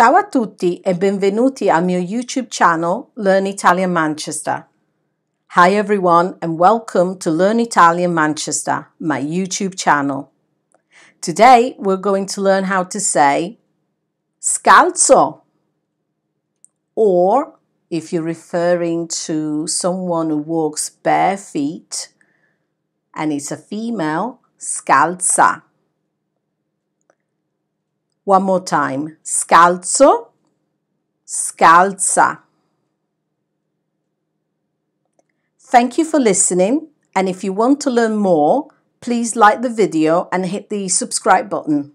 Ciao a tutti e benvenuti al mio YouTube channel Learn Italian Manchester. Hi everyone and welcome to Learn Italian Manchester, my YouTube channel. Today we're going to learn how to say scalzo or if you're referring to someone who walks bare feet and it's a female, scalza. One more time. Scalzo, scalza. Thank you for listening and if you want to learn more, please like the video and hit the subscribe button.